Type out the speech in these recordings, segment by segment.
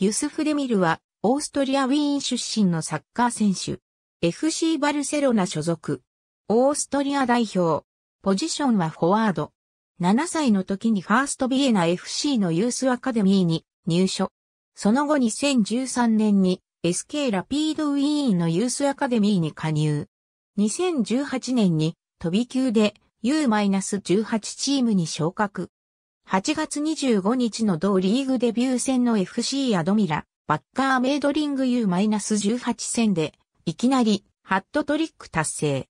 ユスフ・デミルは、オーストリア・ウィーン出身のサッカー選手。FC バルセロナ所属。オーストリア代表。ポジションはフォワード。7歳の時にファーストビエナ FC のユースアカデミーに入所。その後2013年に SK ラピードウィーンのユースアカデミーに加入。2018年に飛び級で U-18 チームに昇格。8月25日の同リーグデビュー戦の FC アドミラ、バッカーメイドリング U-18 戦で、いきなり、ハットトリック達成。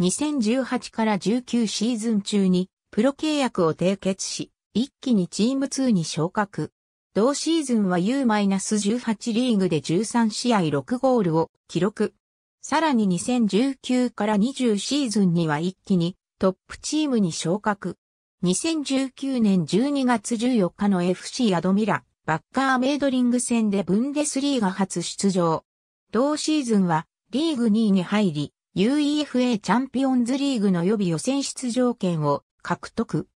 2018から19シーズン中に、プロ契約を締結し、一気にチーム2に昇格。同シーズンは U-18 リーグで13試合6ゴールを記録。さらに2019から20シーズンには一気にトップチームに昇格。2019年12月14日の FC アドミラ、バッカーメイドリング戦でブンデスリーガ初出場。同シーズンはリーグ2位に入り、UEFA チャンピオンズリーグの予備予選出場権を獲得。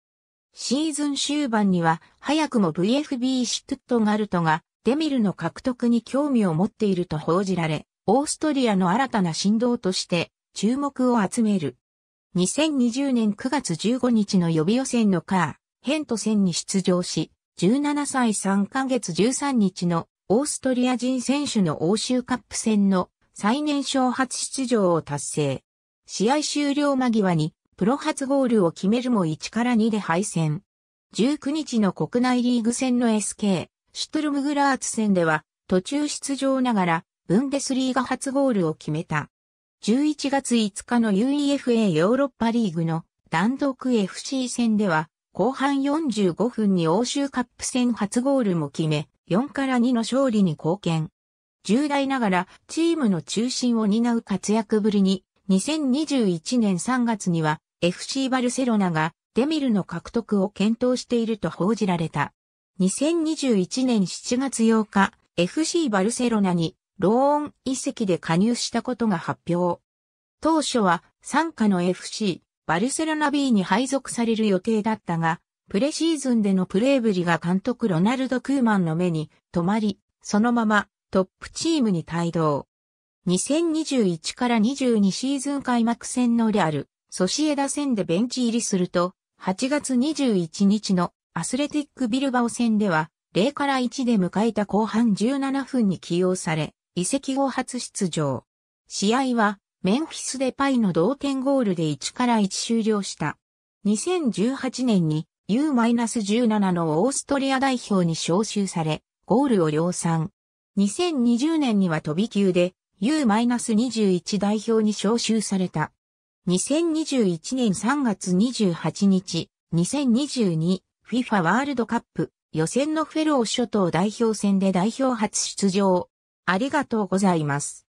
シーズン終盤には早くも VFB シュトゥットガルトがデミルの獲得に興味を持っていると報じられ、オーストリアの新たな振動として注目を集める。2020年9月15日の予備予選のカー、ヘント戦に出場し、17歳3ヶ月13日のオーストリア人選手の欧州カップ戦の最年少初出場を達成。試合終了間際にプロ初ゴールを決めるも1から2で敗戦。19日の国内リーグ戦の SK、シュトルムグラーツ戦では途中出場ながらブンデスリーガ初ゴールを決めた。11月5日の UEFA ヨーロッパリーグの単独 FC 戦では、後半45分に欧州カップ戦初ゴールも決め、4から2の勝利に貢献。重大ながらチームの中心を担う活躍ぶりに、2021年3月には FC バルセロナがデミルの獲得を検討していると報じられた。2021年7月8日、FC バルセロナにローン遺跡で加入したことが発表。当初は参加の FC、バルセロナ B に配属される予定だったが、プレシーズンでのプレーぶりが監督ロナルド・クーマンの目に止まり、そのままトップチームに帯同。2021から22シーズン開幕戦のレアル、ソシエダ戦でベンチ入りすると、8月21日のアスレティックビルバオ戦では、0から1で迎えた後半17分に起用され、移籍後初出場。試合は、メンフィスデパイの同点ゴールで1から1終了した。2018年に U-17 のオーストリア代表に招集され、ゴールを量産。2020年には飛び級で U-21 代表に招集された。2021年3月28日、2022FIFA ワールドカップ予選のフェロー諸島代表戦で代表初出場。ありがとうございます。